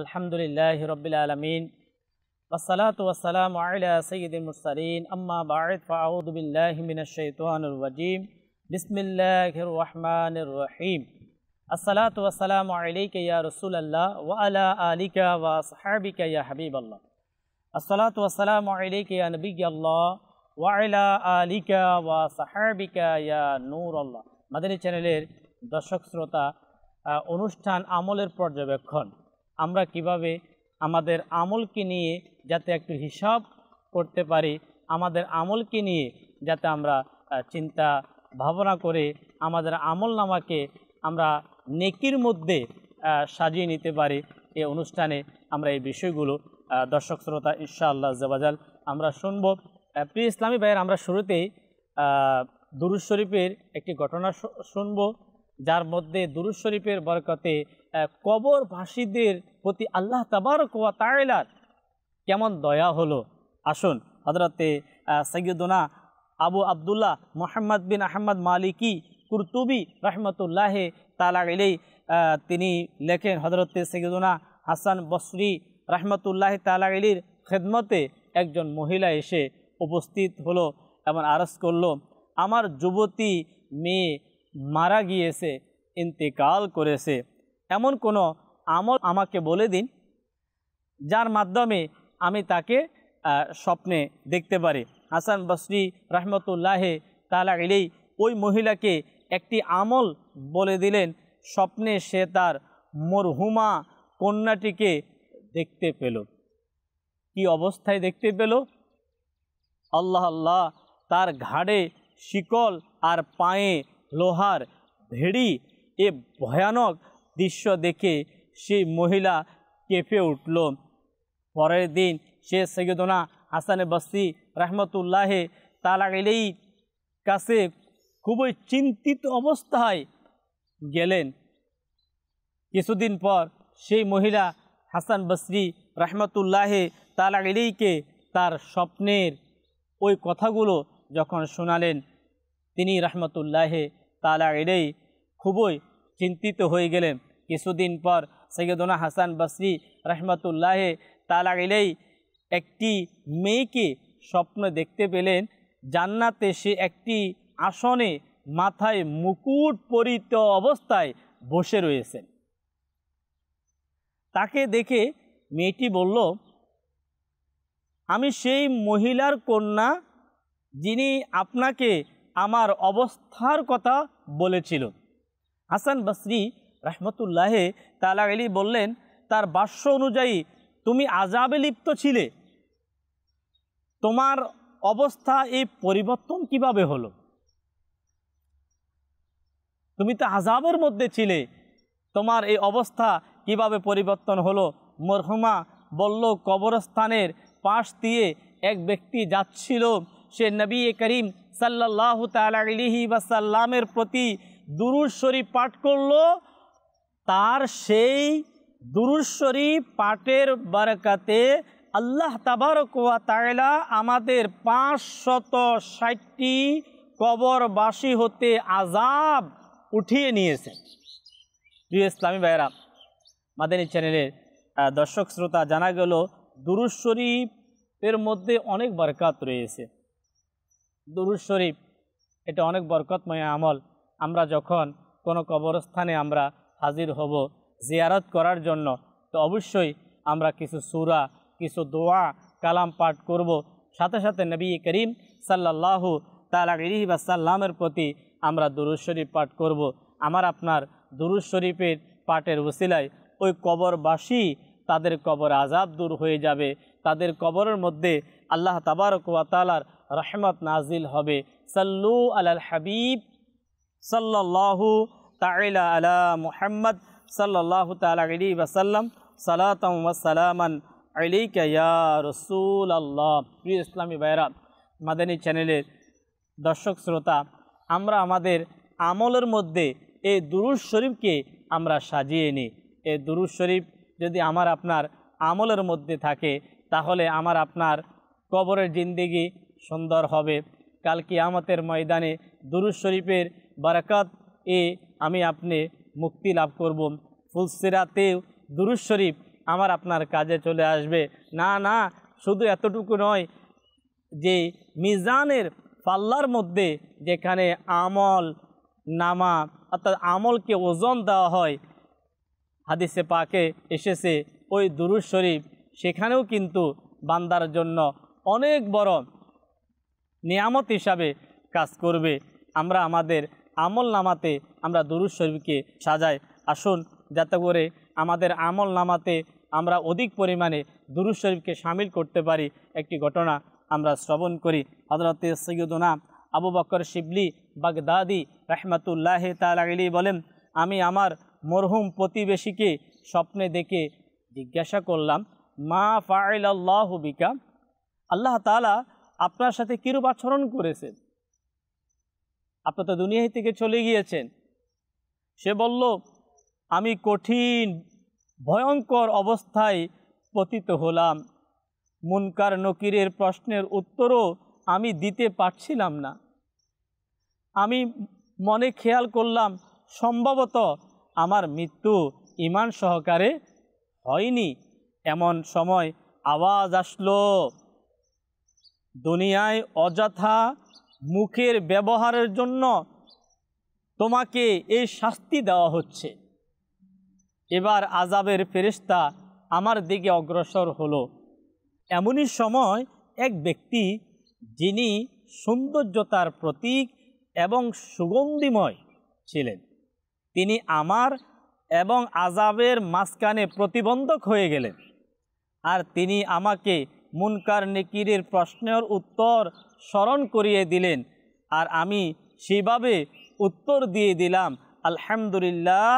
الحمد لله رب العالمين والصلاة والسلام على سيد المرسلين أما بعد فأعوذ بالله من الشيطان الرجيم بسم الله الرحمن الرحيم الصلاة والسلام عليك يا رسول الله وعلى آلك وصحابك يا حبيب الله الصلاة والسلام عليك يا نبي الله وعلى آلك وصحابك يا نور الله মাদানী চ্যানেলের দর্শক শ্রোতা অনুষ্ঠান আমলের পর্যবেক্ষণ আমরা কিভাবে আমাদের আমলকে নিয়ে যাতে একটু হিসাব করতে পারি আমাদের আমলকে নিয়ে যাতে আমরা চিন্তা ভাবনা করে আমাদের আমল নামাকে আমরা নেকির মধ্যে সাজিয়ে নিতে পারি এ অনুষ্ঠানে আমরা এই বিষয়গুলো দর্শক শ্রোতা ইনশাআল্লাহ জবাজাল আমরা শুনব প্রিয় ইসলামী ভাইয়ের আমরা শুরুতেই দুরুজ শরীফের একটি ঘটনা শুনব যার মধ্যে দুরুজ শরীফের বরকতে কবর ভাসীদের প্রতি আল্লাহ তাবার কোয়া তাইলার কেমন দয়া হলো আসুন হজরতে সৈয়দনা আবু আবদুল্লাহ মোহাম্মদ বিন আহমদ মালিকি কুরতুবি রহমতুল্লাহে তালা ইলেই তিনি লেখেন হজরতে সৈয়দনা হাসান বসরি রহমতুল্লাহ তালা খেদমতে একজন মহিলা এসে উপস্থিত হলো এবং আরস করল আমার যুবতী মেয়ে মারা গিয়েছে ইন্তেকাল করেছে এমন কোনো আমল আমাকে বলে দিন যার মাধ্যমে আমি তাকে স্বপ্নে দেখতে পারি হাসান বসরি রহমতুল্লাহে তালা এলেই ওই মহিলাকে একটি আমল বলে দিলেন স্বপ্নে সে তার মরহুমা কন্যাটিকে দেখতে পেল কি অবস্থায় দেখতে পেল আল্লাহ আল্লাহ তার ঘাড়ে শিকল আর পায়ে লোহার ভেড়ি এ ভয়ানক দৃশ্য দেখে সেই মহিলা কেঁপে উঠল পরের দিন সে সৈয়দনা হাসানে বস্তি রহমতুল্লাহে তালা গেলেই কাছে খুবই চিন্তিত অবস্থায় গেলেন কিছুদিন পর সেই মহিলা হাসান বস্রি রহমতুল্লাহে তালা গেলেইকে তার স্বপ্নের ওই কথাগুলো যখন শোনালেন তিনি রহমতুল্লাহে তালা এলেই খুবই চিন্তিত হয়ে গেলেন কিছুদিন পর সৈয়দনা হাসান বসরি রহমতুল্লাহ তালা একটি মেয়েকে স্বপ্ন দেখতে পেলেন জান্নাতে সে একটি আসনে মাথায় মুকুট পরিত অবস্থায় বসে রয়েছেন তাকে দেখে মেয়েটি বলল আমি সেই মহিলার কন্যা যিনি আপনাকে আমার অবস্থার কথা বলেছিল হাসান বসরি রহমতুল্লাহে তালা আলী বললেন তার বাস্য অনুযায়ী তুমি আজাবে লিপ্ত ছিলে তোমার অবস্থা এই পরিবর্তন কিভাবে হলো তুমি তো আজাবের মধ্যে ছিলে তোমার এই অবস্থা কিভাবে পরিবর্তন হলো মরহমা বলল কবরস্থানের পাশ দিয়ে এক ব্যক্তি যাচ্ছিল সে নবী করিম সাল্লাহ বা সাল্লামের প্রতি দুরুশ্বরী শরীফ পাঠ করলো তার সেই দুরুশ্বরী পাটের বারকাতে আল্লাহ তাবারকুয়া তাইলা আমাদের পাঁচশত ষাটটি কবরবাসী হতে আজাব উঠিয়ে নিয়েছেন প্রিয় ইসলামী ভাইরা মাদানী চ্যানেলের দর্শক শ্রোতা জানা গেল দুরুজ শরীফের মধ্যে অনেক বরকাত রয়েছে দুরুজ শরীফ এটা অনেক বরকতময় আমল আমরা যখন কোনো কবরস্থানে আমরা হাজির হব জিয়ারত করার জন্য তো অবশ্যই আমরা কিছু সুরা কিছু দোয়া কালাম পাঠ করব সাথে সাথে নবী করিম সাল্লাহু তালা সাল্লামের প্রতি আমরা দুরুজ শরীফ পাঠ করব। আমার আপনার দুরুজ শরীফের পাঠের ওসিলায় ওই কবরবাসী তাদের কবর আজাব দূর হয়ে যাবে তাদের কবরের মধ্যে আল্লাহ তাবারকালার রহমত নাজিল হবে সাল্লু আল হাবিব সাল্লাহু তাইলা আলা মুহাম্মদ সাল্লাহ তালি ওয়াসাল্লাম সালাতাম আলী কয়া রসুল আল্লাহ প্রিয় ইসলামী বাইরাত মাদানী চ্যানেলের দর্শক শ্রোতা আমরা আমাদের আমলের মধ্যে এই দুরুজ শরীফকে আমরা সাজিয়ে নিই এই দুরুজ শরীফ যদি আমার আপনার আমলের মধ্যে থাকে তাহলে আমার আপনার কবরের জিন্দিগি সুন্দর হবে কালকে আমাদের ময়দানে দুরুজ শরীফের বারাকাত এ আমি আপনি মুক্তি লাভ করব ফুলসিরাতেও দুরুজ শরীফ আমার আপনার কাজে চলে আসবে না না শুধু এতটুকু নয় যে মিজানের পাল্লার মধ্যে যেখানে আমল নামা অর্থাৎ আমলকে ওজন দেওয়া হয় হাদিসে পাকে এসেছে ওই দুরুজ শরীফ সেখানেও কিন্তু বান্দার জন্য অনেক বড় নিয়ামত হিসাবে কাজ করবে আমরা আমাদের আমল নামাতে আমরা দুরুদ শরীফকে সাজাই আসুন যাতে করে আমাদের আমল নামাতে আমরা অধিক পরিমাণে দুরুদ শরীফকে সামিল করতে পারি একটি ঘটনা আমরা শ্রবণ করি হজরতে সৈয়দনা আবু বকর শিবলি বাগদাদি রহমাতুল্লাহ তালি বলেন আমি আমার মরহুম প্রতিবেশীকে স্বপ্নে দেখে জিজ্ঞাসা করলাম মা ফাইল বিকা আল্লাহ তালা আপনার সাথে কীরূপ আচরণ করেছেন আপনি তো দুনিয়া থেকে চলে গিয়েছেন সে বলল আমি কঠিন ভয়ঙ্কর অবস্থায় পতিত হলাম মুনকার নকিরের প্রশ্নের উত্তরও আমি দিতে পারছিলাম না আমি মনে খেয়াল করলাম সম্ভবত আমার মৃত্যু ইমান সহকারে হয়নি এমন সময় আওয়াজ আসলো দুনিয়ায় অযথা মুখের ব্যবহারের জন্য তোমাকে এই শাস্তি দেওয়া হচ্ছে এবার আজাবের ফেরিস্তা আমার দিকে অগ্রসর হলো এমনই সময় এক ব্যক্তি যিনি সৌন্দর্যতার প্রতীক এবং সুগন্ধিময় ছিলেন তিনি আমার এবং আজাবের মাঝখানে প্রতিবন্ধক হয়ে গেলেন আর তিনি আমাকে মুনকার নেকিরের প্রশ্নের উত্তর স্মরণ করিয়ে দিলেন আর আমি সেভাবে উত্তর দিয়ে দিলাম আলহামদুলিল্লাহ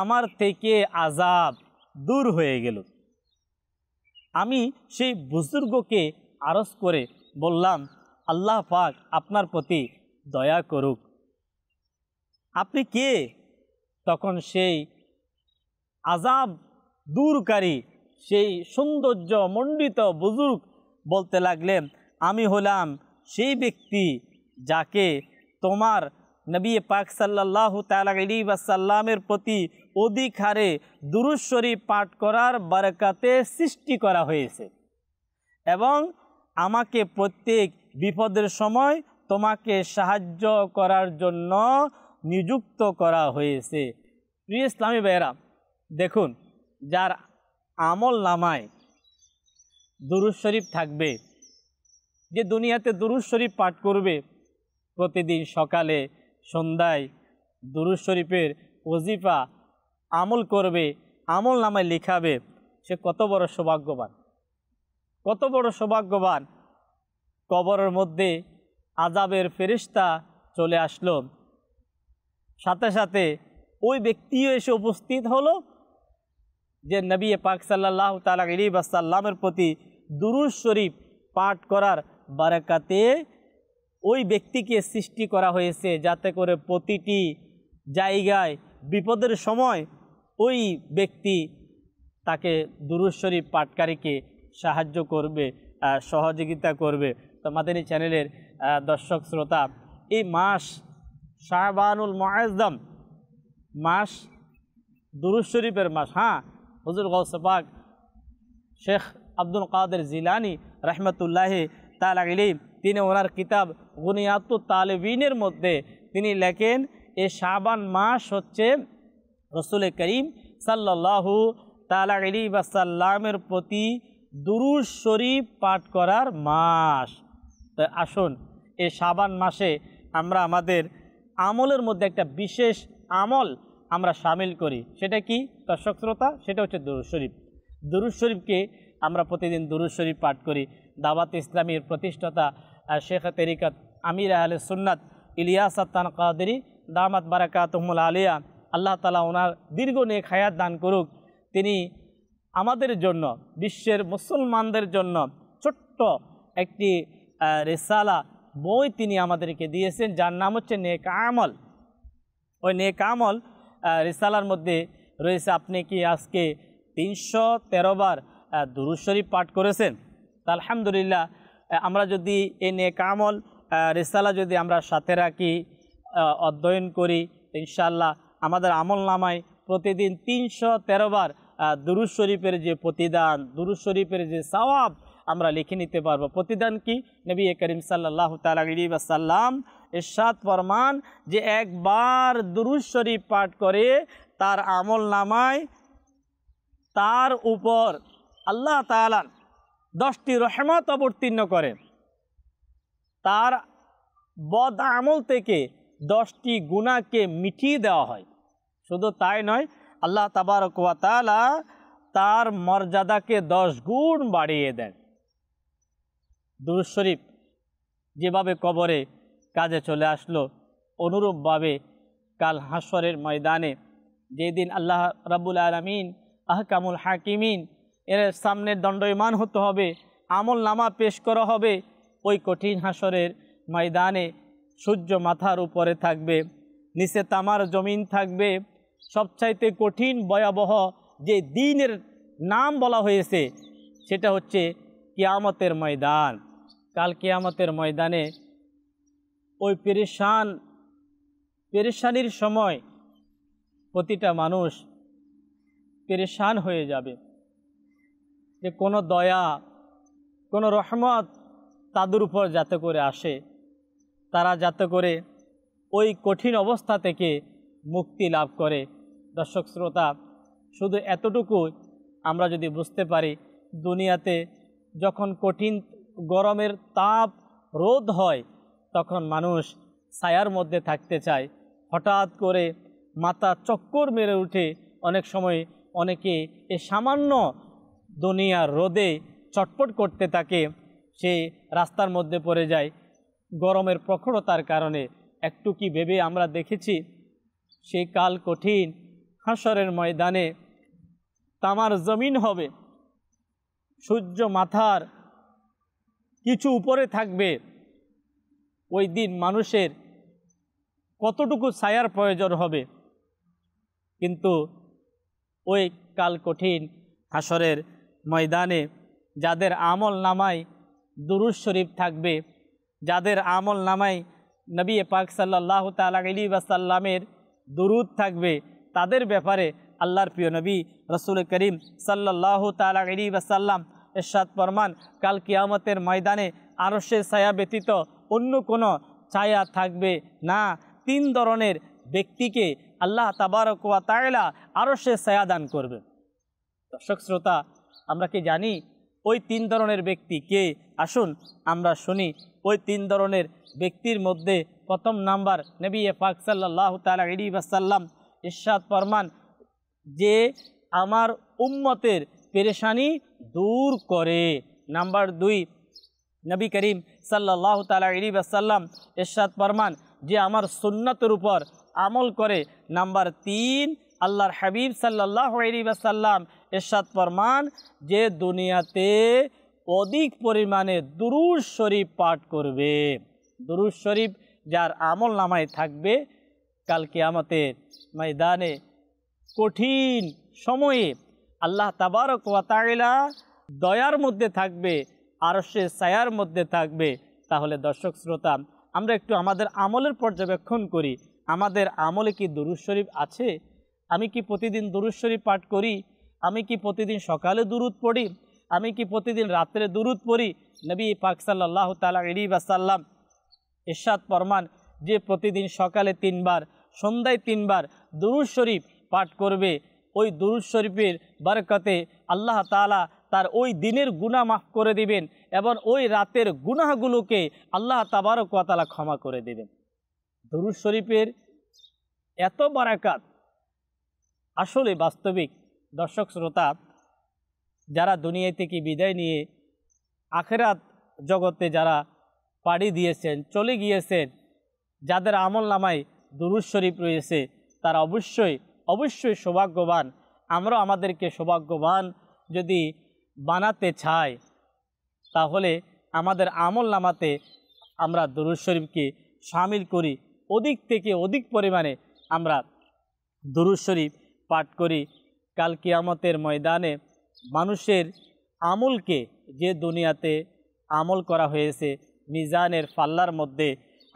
আমার থেকে আজাব দূর হয়ে গেল আমি সেই বুজুর্গকে আরজ করে বললাম আল্লাহ পাক আপনার প্রতি দয়া করুক আপনি কে তখন সেই আজাব দূরকারী সেই সৌন্দর্য মণ্ডিত বুজুর্গ বলতে লাগলেন আমি হলাম সেই ব্যক্তি যাকে তোমার নবী পাক সাল্লাহ তালি ওয়াসাল্লামের প্রতি অধিক হারে দুরুশ্বরী পাঠ করার বারকাতে সৃষ্টি করা হয়েছে এবং আমাকে প্রত্যেক বিপদের সময় তোমাকে সাহায্য করার জন্য নিযুক্ত করা হয়েছে প্রিয় ইসলামী বেহরা দেখুন যার আমল নামায় দুরুশ্বরীফ থাকবে যে দুনিয়াতে দুরুজ শরীফ পাঠ করবে প্রতিদিন সকালে সন্ধ্যায় দুরুজ শরীফের ওজিফা আমল করবে আমল নামায় লিখাবে সে কত বড় সৌভাগ্যবান কত বড় সৌভাগ্যবান কবরের মধ্যে আজাবের ফেরিস্তা চলে আসলো সাথে সাথে ওই ব্যক্তিও এসে উপস্থিত হলো যে নবী পাক সাল্লাহ তালা ইলিবাসাল্লামের প্রতি দুরুজ শরীফ পাঠ করার বারাকাতে ওই ব্যক্তিকে সৃষ্টি করা হয়েছে যাতে করে প্রতিটি জায়গায় বিপদের সময় ওই ব্যক্তি তাকে দুরুশ্বরী পাটকারীকে সাহায্য করবে সহযোগিতা করবে তোমাদের এই চ্যানেলের দর্শক শ্রোতা এই মাস শাহবানুল মহাজদম মাস দুরুজ শরীফের মাস হ্যাঁ হজুর গৌসফাক শেখ আব্দুল কাদের জিলানি রহমতুল্লাহে তালা ইলিম তিনি ওনার কিতাব গুনিয়াত তালেবিনের মধ্যে তিনি লেখেন এ শাবান মাস হচ্ছে রসুল করিম সাল্লাহু তালা ইলি সাল্লামের প্রতি দুরুজ শরীফ পাঠ করার মাস তো আসুন এ শাবান মাসে আমরা আমাদের আমলের মধ্যে একটা বিশেষ আমল আমরা সামিল করি সেটা কি দর্শক শ্রোতা সেটা হচ্ছে দুরুজ শরীফ দুরুজ শরীফকে আমরা প্রতিদিন দুরুজ শরীফ পাঠ করি দাওয়াত ইসলামীর প্রতিষ্ঠাতা শেখ তেরিকাত আমির আহলে সুন্নাত ইলিয়াস আত্তান কাদেরি দামাত বারাকাতহমুল আলিয়া আল্লাহ তালা ওনার দীর্ঘ নেক হায়াত দান করুক তিনি আমাদের জন্য বিশ্বের মুসলমানদের জন্য ছোট্ট একটি রেসালা বই তিনি আমাদেরকে দিয়েছেন যার নাম হচ্ছে নেক আমল ওই নেক আমল রেসালার মধ্যে রয়েছে আপনি কি আজকে তিনশো বার দুরুজ শরীফ পাঠ করেছেন তা আলহামদুলিল্লাহ আমরা যদি এ নেক আমল রেসালা যদি আমরা সাথে রাখি অধ্যয়ন করি ইনশাল্লাহ আমাদের আমল নামায় প্রতিদিন তিনশো তেরোবার দুরুজ শরীফের যে প্রতিদান দুরুজ শরীফের যে সওয়াব আমরা লিখে নিতে পারবো প্রতিদান কি নবী করিম সাল্লাহ তালাম ইরশাদ ফরমান যে একবার দুরুজ শরীফ পাঠ করে তার আমল নামায় তার উপর আল্লাহ তালান দশটি রহমত অবতীর্ণ করেন তার বদ আমল থেকে দশটি গুণাকে মিটিয়ে দেওয়া হয় শুধু তাই নয় আল্লাহ তাবারকুয়া তালা তার মর্যাদাকে দশ গুণ বাড়িয়ে দেন দুরু শরীফ যেভাবে কবরে কাজে চলে আসলো অনুরূপভাবে কাল হাসরের ময়দানে যেদিন আল্লাহ রাবুল আলমিন আহকামুল হাকিমিন এর সামনে দণ্ডয়মান হতে হবে আমল নামা পেশ করা হবে ওই কঠিন হাসরের ময়দানে সূর্য মাথার উপরে থাকবে নিচে তামার জমিন থাকবে সবচাইতে কঠিন ভয়াবহ যে দিনের নাম বলা হয়েছে সেটা হচ্ছে কিয়ামতের ময়দান কাল কিয়ামতের ময়দানে ওই পেরেশান পেরেশানির সময় প্রতিটা মানুষ পেরেশান হয়ে যাবে যে কোনো দয়া কোনো রহমত তাদের উপর যাতে করে আসে তারা যাতে করে ওই কঠিন অবস্থা থেকে মুক্তি লাভ করে দর্শক শ্রোতা শুধু এতটুকু আমরা যদি বুঝতে পারি দুনিয়াতে যখন কঠিন গরমের তাপ রোদ হয় তখন মানুষ ছায়ার মধ্যে থাকতে চায় হঠাৎ করে মাথা চক্কর মেরে উঠে অনেক সময় অনেকে এ সামান্য দুনিয়ার রোদে চটপট করতে থাকে সে রাস্তার মধ্যে পড়ে যায় গরমের প্রখরতার কারণে একটু কি ভেবে আমরা দেখেছি সেই কাল কঠিন হাসরের ময়দানে তামার জমিন হবে সূর্য মাথার কিছু উপরে থাকবে ওই দিন মানুষের কতটুকু ছায়ার প্রয়োজন হবে কিন্তু ওই কাল কঠিন হাসরের ময়দানে যাদের আমল নামায় দুরুজ শরীফ থাকবে যাদের আমল নামায় নবী পাক সাল্লাহ তালি বাসাল্লামের দুরুদ থাকবে তাদের ব্যাপারে আল্লাহর প্রিয় নবী রসুল করিম সাল্লাহ তালি বাসাল্লাম এরশাদ ফরমান কাল কিয়ামতের ময়দানে আরশের ছায়া ব্যতীত অন্য কোনো ছায়া থাকবে না তিন ধরনের ব্যক্তিকে আল্লাহ তাবারক তায়লা আরশের ছায়া দান করবে দর্শক শ্রোতা আমরা কি জানি ওই তিন ধরনের ব্যক্তি কে আসুন আমরা শুনি ওই তিন ধরনের ব্যক্তির মধ্যে প্রথম নাম্বার নবী পাক সাল্লাহ তালা ইবাসাল্লাম ইরশাদ ফরমান যে আমার উম্মতের পেরেশানি দূর করে নাম্বার দুই নবী করিম সাল্লাহ তালা ইবাসাল্লাম ইরশাদ ফরমান যে আমার সুন্নতের উপর আমল করে নাম্বার তিন আল্লাহর হাবিব সাল্লাহ আলিবাসাল্লাম এরশাদ ফরমান যে দুনিয়াতে অধিক পরিমাণে দুরুজ শরীফ পাঠ করবে দুরুজ শরীফ যার আমল নামায় থাকবে কালকে আমাদের ময়দানে কঠিন সময়ে আল্লাহ তাবারক ওয়াতলা দয়ার মধ্যে থাকবে আর সে ছায়ার মধ্যে থাকবে তাহলে দর্শক শ্রোতা আমরা একটু আমাদের আমলের পর্যবেক্ষণ করি আমাদের আমলে কি দুরুজ শরীফ আছে আমি কি প্রতিদিন দুরুদ শরীফ পাঠ করি আমি কি প্রতিদিন সকালে দুরুদ পড়ি আমি কি প্রতিদিন রাত্রে দুরুদ পড়ি নবী পাক সাল্লাহ তালা ইরি বাসাল্লাম ইরশাদ ফরমান যে প্রতিদিন সকালে তিনবার সন্ধ্যায় তিনবার দুরুদ শরীফ পাঠ করবে ওই দুরুদ শরীফের বরকতে আল্লাহ তালা তার ওই দিনের গুণা মাফ করে দিবেন এবং ওই রাতের গুনাহগুলোকে আল্লাহ তাবারক তালা ক্ষমা করে দেবেন দুরুদ শরীফের এত বারাকাত আসলে বাস্তবিক দর্শক শ্রোতা যারা দুনিয়া থেকে বিদায় নিয়ে আখেরাত জগতে যারা পাড়ি দিয়েছেন চলে গিয়েছেন যাদের আমল নামায় দুরুজ শরীফ রয়েছে তারা অবশ্যই অবশ্যই সৌভাগ্যবান আমরা আমাদেরকে সৌভাগ্যবান যদি বানাতে চাই তাহলে আমাদের আমল নামাতে আমরা দুরুজ শরীফকে সামিল করি অধিক থেকে অধিক পরিমাণে আমরা দুরুজ শরীফ পাঠ করি কাল কিয়ামতের ময়দানে মানুষের আমলকে যে দুনিয়াতে আমল করা হয়েছে মিজানের ফাল্লার মধ্যে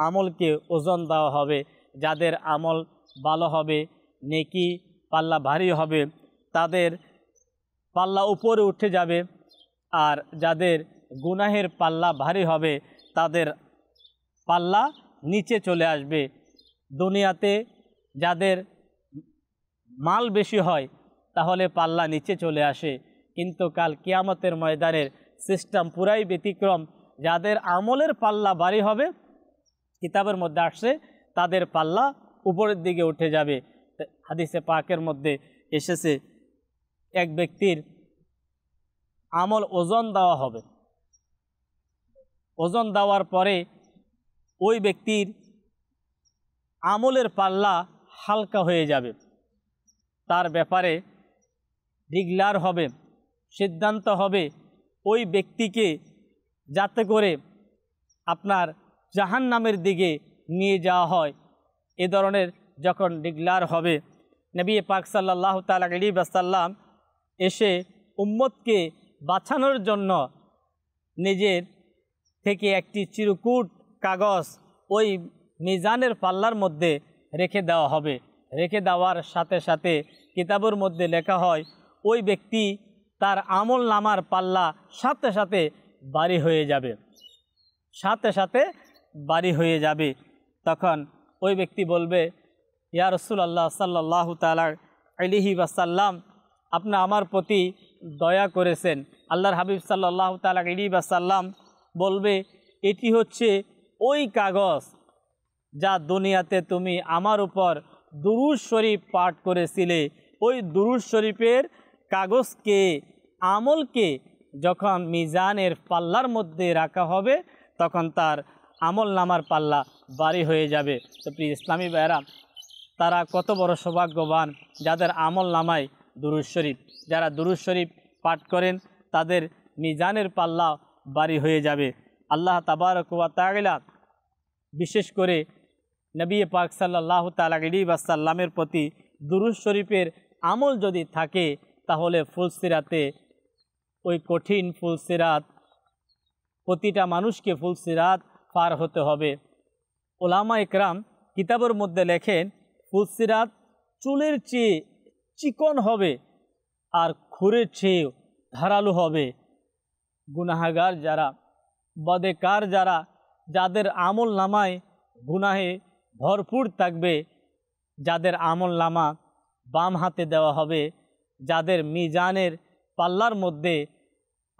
আমলকে ওজন দেওয়া হবে যাদের আমল ভালো হবে নেকি পাল্লা ভারী হবে তাদের পাল্লা উপরে উঠে যাবে আর যাদের গুনাহের পাল্লা ভারী হবে তাদের পাল্লা নিচে চলে আসবে দুনিয়াতে যাদের মাল বেশি হয় তাহলে পাল্লা নিচে চলে আসে কিন্তু কাল কিয়ামতের ময়দানের সিস্টেম পুরাই ব্যতিক্রম যাদের আমলের পাল্লা বাড়ি হবে কিতাবের মধ্যে আসছে তাদের পাল্লা উপরের দিকে উঠে যাবে হাদিসে পাকের মধ্যে এসেছে এক ব্যক্তির আমল ওজন দেওয়া হবে ওজন দেওয়ার পরে ওই ব্যক্তির আমলের পাল্লা হালকা হয়ে যাবে তার ব্যাপারে ডিগলার হবে সিদ্ধান্ত হবে ওই ব্যক্তিকে যাতে করে আপনার জাহান নামের দিকে নিয়ে যাওয়া হয় এ ধরনের যখন ডিগলার হবে নবী পাক সাল্লাহ তালা আলিবাসাল্লাম এসে উম্মতকে বাঁচানোর জন্য নিজের থেকে একটি চিরকুট কাগজ ওই মিজানের পাল্লার মধ্যে রেখে দেওয়া হবে রেখে দেওয়ার সাথে সাথে কিতাবের মধ্যে লেখা হয় ওই ব্যক্তি তার আমল নামার পাল্লা সাথে সাথে বাড়ি হয়ে যাবে সাথে সাথে বাড়ি হয়ে যাবে তখন ওই ব্যক্তি বলবে ইয়া রসুল্লাহ সাল্লাহ তালার আলিহি বাসাল্লাম আপনি আমার প্রতি দয়া করেছেন আল্লাহর হাবিব সাল্লাহ তালা আলিহি বাসাল্লাম বলবে এটি হচ্ছে ওই কাগজ যা দুনিয়াতে তুমি আমার উপর দুরুজ শরীফ পাঠ করেছিলে ওই দুরুজ শরীফের কাগজকে আমলকে যখন মিজানের পাল্লার মধ্যে রাখা হবে তখন তার আমল নামার পাল্লা বাড়ি হয়ে যাবে তো প্রিয় ইসলামী ভাইরা তারা কত বড় সৌভাগ্যবান যাদের আমল নামায় দুরুজ শরীফ যারা দুরুজ শরীফ পাঠ করেন তাদের মিজানের পাল্লা বাড়ি হয়ে যাবে আল্লাহ তাবারকুয়া তাগলা বিশেষ করে নবী পাক সাল্লাহ তালি বাসাল্লামের প্রতি দুরুজ শরীফের আমল যদি থাকে তাহলে ফুলসিরাতে ওই কঠিন ফুলসিরাত প্রতিটা মানুষকে ফুলসিরাত পার হতে হবে ওলামা একরাম কিতাবের মধ্যে লেখেন ফুলসিরাত চুলের চেয়ে চিকন হবে আর খুরের চেয়ে ধারালো হবে গুনাহাগার যারা বদেকার যারা যাদের আমল নামায় গুনাহে ভরপুর থাকবে যাদের আমল নামা বাম হাতে দেওয়া হবে যাদের মিজানের পাল্লার মধ্যে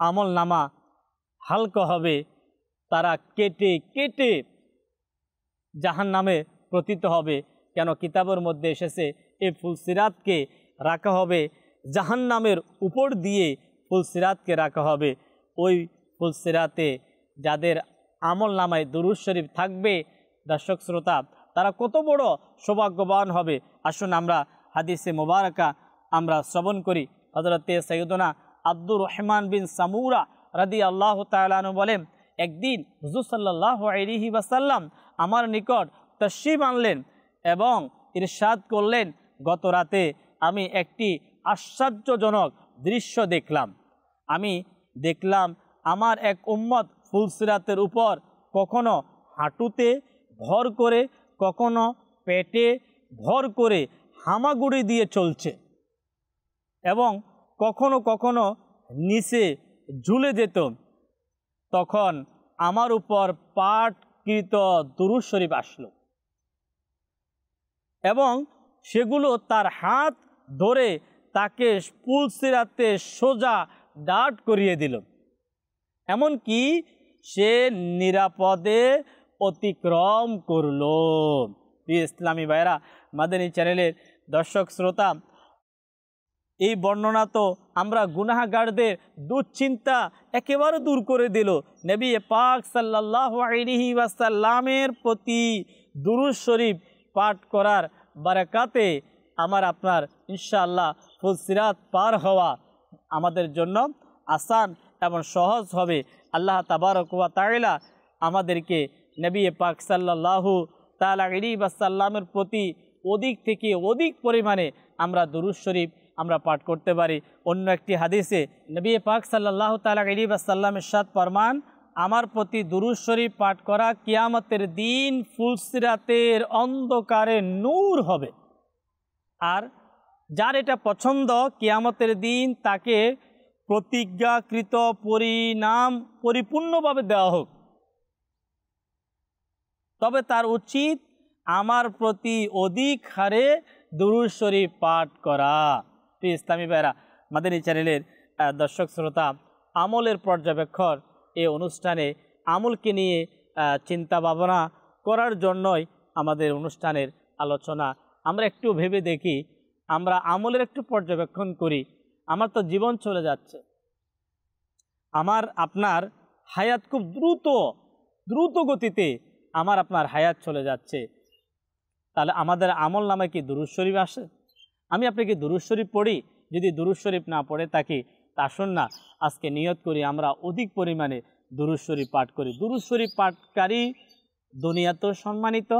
আমল নামা হালকা হবে তারা কেটে কেটে জাহান নামে প্রতীত হবে কেন কিতাবের মধ্যে এসেছে এই ফুলসিরাতকে রাখা হবে জাহান নামের উপর দিয়ে ফুলসিরাতকে রাখা হবে ওই ফুলসিরাতে যাদের আমল নামায় দুরুজ শরীফ থাকবে দর্শক শ্রোতা তারা কত বড় সৌভাগ্যবান হবে আসুন আমরা হাদিসে মোবারকা আমরা শ্রবণ করি হজরত সৈদনা আব্দুর রহমান বিন সামুরা রাদি আল্লাহ তালু বলেন একদিন হুজুর সাল্লাহ আলিহি বাসাল্লাম আমার নিকট তশ্রিম আনলেন এবং ইরশাদ করলেন গত রাতে আমি একটি আশ্চর্যজনক দৃশ্য দেখলাম আমি দেখলাম আমার এক উম্মত ফুলসিরাতের উপর কখনো হাঁটুতে ভর করে কখনো পেটে ভর করে হামাগুড়ি দিয়ে চলছে এবং কখনো কখনো নিচে ঝুলে যেত তখন আমার উপর পাটকৃত দুরুজ আসলো এবং সেগুলো তার হাত ধরে তাকে পুলসিরাতে সোজা ডাট করিয়ে দিল এমন কি সে নিরাপদে অতিক্রম করল ইসলামী ভাইরা মাদানী চ্যানেলের দর্শক শ্রোতা এই বর্ণনা তো আমরা গুনাহাগারদের দুশ্চিন্তা একেবারে দূর করে দিল নবী পাক সাল্লাহ আলিহি ওয়াসাল্লামের প্রতি দুরুজ শরীফ পাঠ করার বারাকাতে আমার আপনার ইনশাআল্লাহ ফুলসিরাত পার হওয়া আমাদের জন্য আসান এবং সহজ হবে আল্লাহ তাবারকুয়া তাইলা আমাদেরকে নবী পাক সাল্লাহ তালা ইলিবাসাল্লামের প্রতি অধিক থেকে অধিক পরিমাণে আমরা দুরুজ শরীফ আমরা পাঠ করতে পারি অন্য একটি হাদিসে নবী পাক সাল্লাহ তালা ইলিবাসাল্লামের সাত ফরমান আমার প্রতি দুরুজ শরীফ পাঠ করা কিয়ামতের দিন ফুলসিরাতের অন্ধকারে নূর হবে আর যার এটা পছন্দ কিয়ামতের দিন তাকে প্রতিজ্ঞাকৃত পরিণাম পরিপূর্ণভাবে দেওয়া হোক তবে তার উচিত আমার প্রতি অধিক হারে দুরুদ শরীফ পাঠ করা ইসলামী ভাইরা আমাদের এই চ্যানেলের দর্শক শ্রোতা আমলের পর্যবেক্ষণ এই অনুষ্ঠানে আমলকে নিয়ে চিন্তা ভাবনা করার জন্যই আমাদের অনুষ্ঠানের আলোচনা আমরা একটু ভেবে দেখি আমরা আমলের একটু পর্যবেক্ষণ করি আমার তো জীবন চলে যাচ্ছে আমার আপনার হায়াত খুব দ্রুত দ্রুত গতিতে আমার আপনার হায়াত চলে যাচ্ছে তাহলে আমাদের আমল নামে কি দুরুজ শরীফ আসে আমি আপনি কি দুরুজ শরীফ পড়ি যদি দুরুজ শরীফ না পড়ে থাকি তা শুন না আজকে নিয়ত করি আমরা অধিক পরিমাণে দুরুজ শরীফ পাঠ করি দুরুজ শরীফ পাঠকারী দুনিয়াতেও সম্মানিত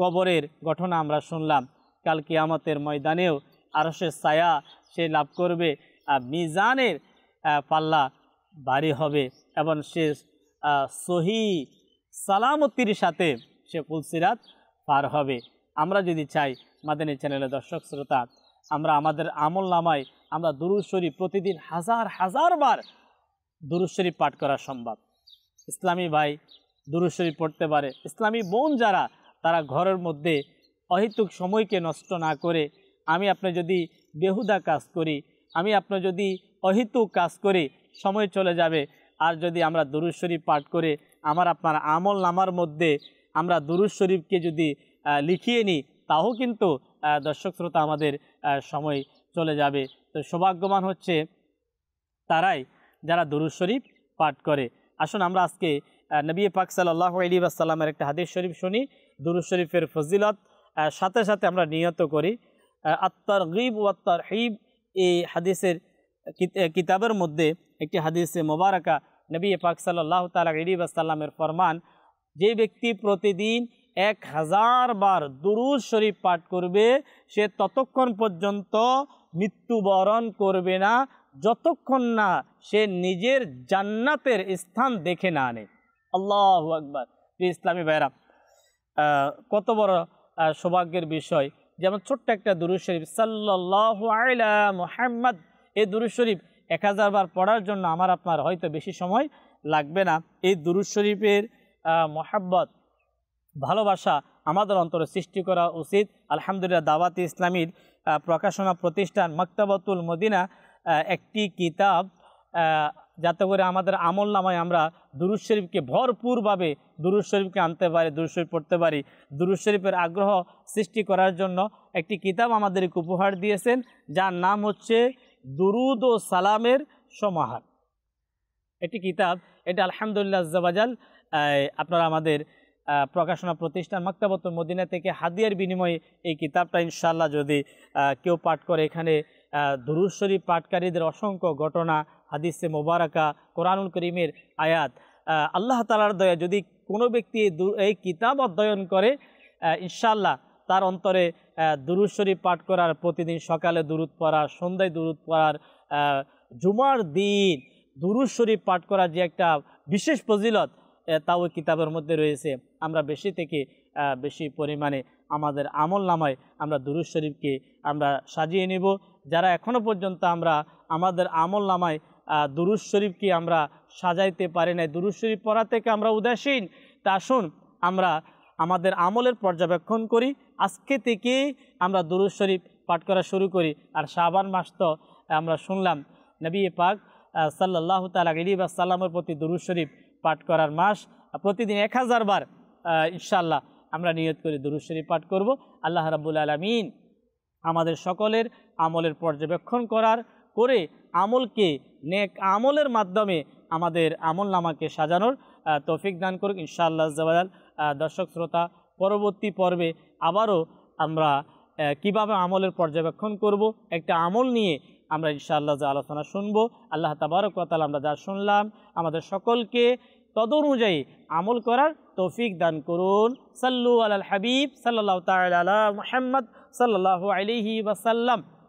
কবরের ঘটনা আমরা শুনলাম কাল কিয়ামতের ময়দানেও আরও সে ছায়া সে লাভ করবে আর মিজানের পাল্লা ভারী হবে এবং সে সহি সালামতির সাথে সে কুলসিরাত পার হবে আমরা যদি চাই মাদানী চ্যানেলের দর্শক শ্রোতা আমরা আমাদের আমল নামায় আমরা দুরুশ্বরী প্রতিদিন হাজার হাজার বার দুরুশ্বরী পাঠ করা সম্ভব ইসলামী ভাই দুরুশ্বরী পড়তে পারে ইসলামী বোন যারা তারা ঘরের মধ্যে অহেতুক সময়কে নষ্ট না করে আমি আপনি যদি বেহুদা কাজ করি আমি আপনি যদি অহেতুক কাজ করি সময় চলে যাবে আর যদি আমরা দুরুশ্বরী পাঠ করে আমার আপনার আমল নামার মধ্যে আমরা দুরুজ শরীফকে যদি লিখিয়ে নিই তাও কিন্তু দর্শক শ্রোতা আমাদের সময় চলে যাবে তো সৌভাগ্যবান হচ্ছে তারাই যারা দুরুজ শরীফ পাঠ করে আসুন আমরা আজকে নবী পাক সাল্লাহ আলী আসসালামের একটা হাদিস শরীফ শুনি দুরুজ শরীফের ফজিলত সাথে সাথে আমরা নিহত করি আত্মার গিব আত্মার হিব এই হাদিসের কিতাবের মধ্যে একটি হাদিসে মোবারকা নবী পাক সাল্লাহ তালা সাল্লামের ফরমান যে ব্যক্তি প্রতিদিন এক হাজার বার দুরুজ শরীফ পাঠ করবে সে ততক্ষণ পর্যন্ত মৃত্যুবরণ করবে না যতক্ষণ না সে নিজের জান্নাতের স্থান দেখে না আনে আল্লাহ আকবর ইসলামী ভাইরা কত বড় সৌভাগ্যের বিষয় যেমন ছোট্ট একটা দুরু শরীফ সাল্লাহ আলা মোহাম্মদ এ দুরু শরীফ এক বার পড়ার জন্য আমার আপনার হয়তো বেশি সময় লাগবে না এই দুরুদ শরীফের মহাব্বত ভালোবাসা আমাদের অন্তরে সৃষ্টি করা উচিত আলহামদুলিল্লাহ দাওয়াত ইসলামীর প্রকাশনা প্রতিষ্ঠান মক্তাবতুল মদিনা একটি কিতাব যাতে করে আমাদের আমল নামায় আমরা দুরুজ শরীফকে ভরপুরভাবে দুরুজ শরীফকে আনতে পারি দুরুজ শরীফ পড়তে পারি দুরুজ শরীফের আগ্রহ সৃষ্টি করার জন্য একটি কিতাব আমাদেরকে উপহার দিয়েছেন যার নাম হচ্ছে দুরুদ ও সালামের সমাহার একটি কিতাব এটা আলহামদুলিল্লাহ জবাজাল আপনারা আমাদের প্রকাশনা প্রতিষ্ঠান মাক্তাবত মদিনা থেকে হাদিয়ার বিনিময়ে এই কিতাবটা ইনশাল্লাহ যদি কেউ পাঠ করে এখানে দুরুদ পাঠকারীদের অসংখ্য ঘটনা হাদিসে মোবারকা কোরআনুল করিমের আয়াত আল্লাহ তালার দয়া যদি কোনো ব্যক্তি এই কিতাব অধ্যয়ন করে ইনশাল্লাহ তার অন্তরে দুরুদ শরীফ পাঠ করার প্রতিদিন সকালে দুরুদ পড়ার সন্ধ্যায় দুরুদ পড়ার জুমার দিন দুরুদ শরীফ পাঠ করার যে একটা বিশেষ প্রজিলত তা ওই কিতাবের মধ্যে রয়েছে আমরা বেশি থেকে বেশি পরিমাণে আমাদের আমল নামায় আমরা দুরুদ শরীফকে আমরা সাজিয়ে নেব যারা এখনও পর্যন্ত আমরা আমাদের আমল নামায় দুরুদ শরীফকে আমরা সাজাইতে পারি নাই দুরুদ শরীফ পড়া থেকে আমরা উদাসীন তা আসুন আমরা আমাদের আমলের পর্যবেক্ষণ করি আজকে থেকে আমরা দুরুজ শরীফ পাঠ করা শুরু করি আর শাহবান মাস তো আমরা শুনলাম নবী পাক সাল্লাহ তালা বা সাল্লামের প্রতি দুরুজ শরীফ পাঠ করার মাস প্রতিদিন এক হাজার বার ইনশাল্লাহ আমরা নিয়ত করে দুরুজ শরীফ পাঠ করব আল্লাহ রাবুল আলমিন আমাদের সকলের আমলের পর্যবেক্ষণ করার করে আমলকে নেক আমলের মাধ্যমে আমাদের আমল নামাকে সাজানোর তৌফিক দান করুক ইনশাআল্লাহ জওয়াল দর্শক শ্রোতা পরবর্তী পর্বে আবারও আমরা কিভাবে আমলের পর্যবেক্ষণ করব একটা আমল নিয়ে আমরা ইনশাআল্লাহ যা আলোচনা শুনব আল্লাহ তাবারক কথা আমরা যা শুনলাম আমাদের সকলকে তদনুযায়ী আমল করার তৌফিক দান করুন সাল্লু আল হাবিব সাল্লাহ তাল মোহাম্মদ সাল্লাহ আলিহি বাসাল্লাম